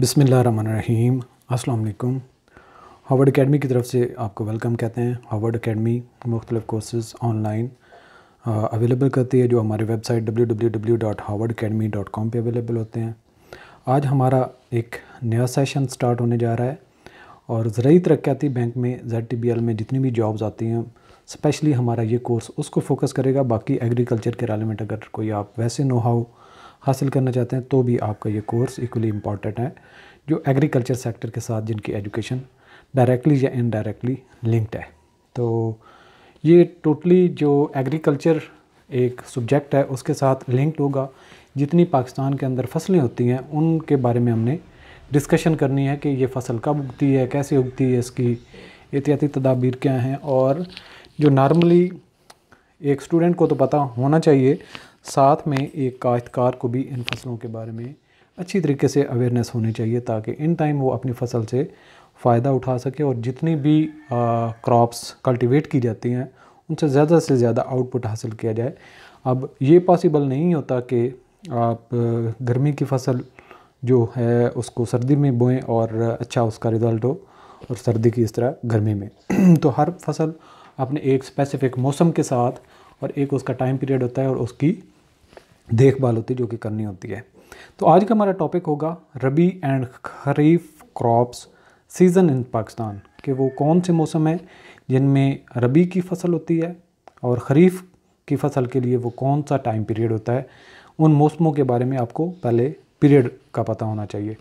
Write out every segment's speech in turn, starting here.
बिसमीम् अल्लाम Harvard academy की तरफ से आपको वेलकम कहते हैं हार्वर्ड अकेडमी मुख्तलिफ़ कोर्सेज ऑनलाइन अवेलेबल करती है जो हमारे वेबसाइट कॉम पे अवेलेबल होते हैं आज हमारा एक नया सेशन स्टार्ट होने जा रहा है और ज़रूरी तरक्याती बैंक में जेड में जितनी भी जॉब्स आती हैं स्पेशली हमारा ये कोर्स उसको फोकस करेगा बाकी एग्रीकल्चर के रिलेमेंट अगर कोई आप वैसे नो हाउ हासिल करना चाहते हैं तो भी आपका ये कोर्स इक्वली इम्पॉर्टेंट है जो एग्रीकल्चर सेक्टर के साथ जिनकी एजुकेशन डायरेक्टली या इनडायरेक्टली लिंक्ड है तो ये टोटली जो एग्रीकल्चर एक सब्जेक्ट है उसके साथ लिंक्ड होगा जितनी पाकिस्तान के अंदर फसलें होती हैं उनके बारे में हमने डिस्कशन करनी है कि ये फसल कब उगती है कैसे उगती है इसकी एहतियाती तदाबीर क्या हैं और जो नॉर्मली एक स्टूडेंट को तो पता होना चाहिए साथ में एक काश्तकार को भी इन फसलों के बारे में अच्छी तरीके से अवेयरनेस होनी चाहिए ताकि इन टाइम वो अपनी फसल से फ़ायदा उठा सके और जितनी भी क्रॉप्स कल्टीवेट की जाती हैं उनसे ज़्यादा से ज़्यादा आउटपुट हासिल किया जाए अब ये पॉसिबल नहीं होता कि आप गर्मी की फसल जो है उसको सर्दी में बोएं और अच्छा उसका रिज़ल्ट हो और सर्दी की इस तरह गर्मी में तो हर फसल अपने एक स्पेसिफिक मौसम के साथ और एक उसका टाइम पीरियड होता है और उसकी देखभाल होती है जो कि करनी होती है तो आज का हमारा टॉपिक होगा rabi and kharif crops season in Pakistan कि वो कौन से मौसम हैं जिनमें रबी की फसल होती है और खरीफ की फसल के लिए वो कौन सा टाइम पीरियड होता है उन मौसमों के बारे में आपको पहले पीरियड का पता होना चाहिए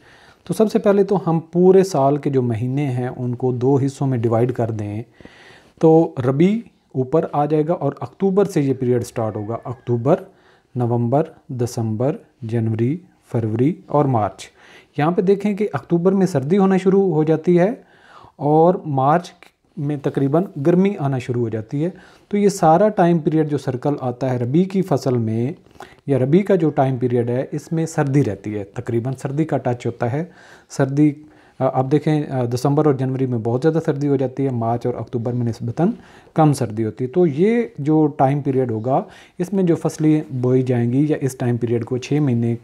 तो सबसे पहले तो हम पूरे साल के जो महीने हैं उनको दो हिस्सों में डिवाइड कर दें तो रबी ऊपर आ जाएगा और अक्टूबर से ये पीरियड स्टार्ट होगा अक्टूबर नवंबर दिसंबर जनवरी फरवरी और मार्च यहाँ पे देखें कि अक्टूबर में सर्दी होना शुरू हो जाती है और मार्च में तकरीबन गर्मी आना शुरू हो जाती है तो ये सारा टाइम पीरियड जो सर्कल आता है रबी की फसल में या रबी का जो टाइम पीरियड है इसमें सर्दी रहती है तकरीबन सर्दी का टच होता है सर्दी अब देखें दिसंबर और जनवरी में बहुत ज़्यादा सर्दी हो जाती है मार्च और अक्टूबर में नस्बता कम सर्दी होती है तो ये जो टाइम पीरियड होगा इसमें जो फसलें बोई जाएंगी या इस टाइम पीरियड को छः महीने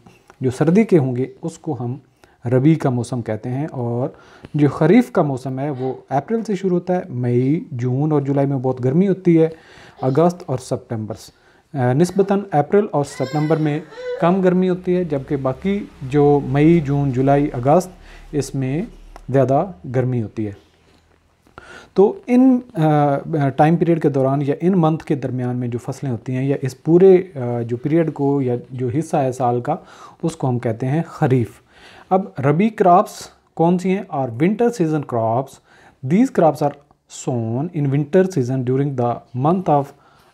जो सर्दी के होंगे उसको हम रबी का मौसम कहते हैं और जो खरीफ का मौसम है वो अप्रैल से शुरू होता है मई जून और जुलाई में बहुत गर्मी होती है अगस्त और सितंबर नस्बता अप्रैल और सितंबर में कम गर्मी होती है जबकि बाकी जो मई जून जुलाई अगस्त इसमें ज़्यादा गर्मी होती है तो इन टाइम पीरियड के दौरान या इन मंथ के दरमियान में जो फसलें होती हैं या इस पूरे जो पीरियड को या जो हिस्सा है साल का उसको हम कहते हैं खरीफ अब रबी क्रॉप्स कौन सी हैं और winter season crops these crops are sown in winter season during the month of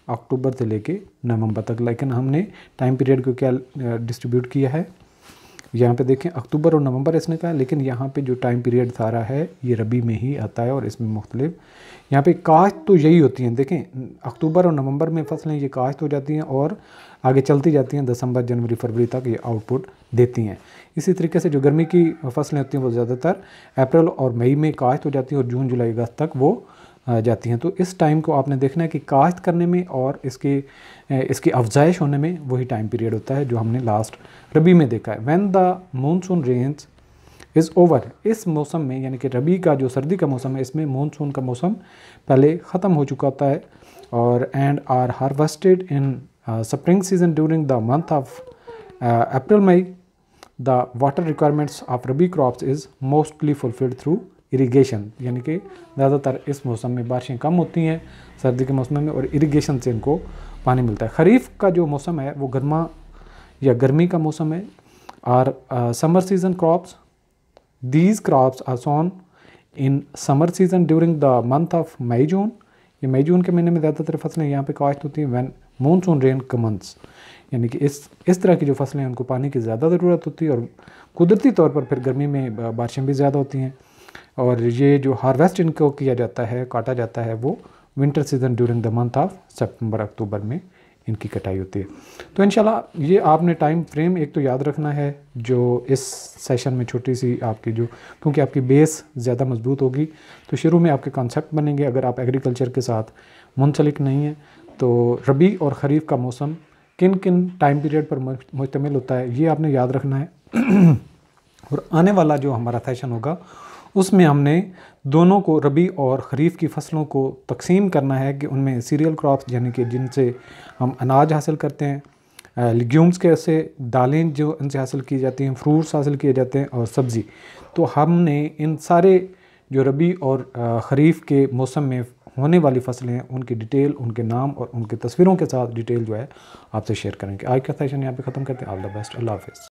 October से लेके नवंबर तक लेकिन हमने टाइम पीरियड को क्या डिस्ट्रीब्यूट किया है यहाँ पे देखें अक्टूबर और नवंबर इसने कहा लेकिन यहाँ पे जो टाइम पीरियड सारा है ये रबी में ही आता है और इसमें मुख्तलिफ यहाँ पे काश्त तो यही होती हैं देखें अक्टूबर और नवंबर में फसलें ये काश्त हो जाती हैं और आगे चलती जाती हैं दिसंबर जनवरी फरवरी तक ये आउटपुट देती हैं इसी तरीके से जो गर्मी की फसलें होती हैं वो ज़्यादातर अप्रैल और मई में काश्त हो जाती हैं और जून जुलाई अगस्त तक वो जाती हैं तो इस टाइम को आपने देखना है कि काश्त करने में और इसके इसकी अफजाइश होने में वही टाइम पीरियड होता है जो हमने लास्ट रबी में देखा है when the monsoon range is over इस मौसम में यानी कि रबी का जो सर्दी का मौसम है इसमें मानसून का मौसम पहले ख़त्म हो चुका होता है और and are harvested in spring season during the month of April May the water requirements of rabi crops is mostly fulfilled through irrigation यानी कि ज़्यादातर इस मौसम में बारिशें कम होती हैं सर्दी के मौसम में और इरिगेशन से इनको पानी मिलता है खरीफ का जो मौसम है वो गर्मा या गर्मी का मौसम है और summer season crops these crops are sown in summer season during the month of May June ये मई जून के महीने में ज़्यादातर फसलें यहाँ पे काश्त होती हैं वैन मानसून रेन कमंस यानी कि इस इस तरह की जो फसलें हैं उनको पानी की ज़्यादा ज़रूरत होती है और कुदरती तौर पर फिर गर्मी में बारिशें भी ज़्यादा होती हैं और ये जो हार्वेस्ट इनको किया जाता है काटा जाता है वो winter season during the month of September October में इनकी कटाई होती है तो इन ये आपने टाइम फ्रेम एक तो याद रखना है जो इस सेशन में छोटी सी आपकी जो क्योंकि आपकी बेस ज़्यादा मजबूत होगी तो शुरू में आपके कॉन्सेप्ट बनेंगे अगर आप एग्रीकल्चर के साथ मुंसलिक नहीं हैं तो रबी और ख़रीफ़ का मौसम किन किन टाइम पीरियड पर मुश्तमिल होता है ये आपने याद रखना है और आने वाला जो हमारा सेशन होगा उसमें हमने दोनों को रबी और खरीफ की फसलों को तकसीम करना है कि उनमें सीरियल क्रॉप्स यानी कि जिनसे हम अनाज हासिल करते हैं लिग्यूम्स के ऐसे दालें जो उनसे हासिल की जाती हैं फ्रूट्स हासिल किए जाते हैं और सब्ज़ी तो हमने इन सारे जो रबी और खरीफ के मौसम में होने वाली फसलें हैं उनकी डिटेल उनके नाम और उनके तस्वीरों के साथ डिटेल जो है आपसे शेयर करेंगे आज का सेशन यहाँ पे ख़त्म करते हैं ऑल द बेस्ट अल्लाह हाफिज़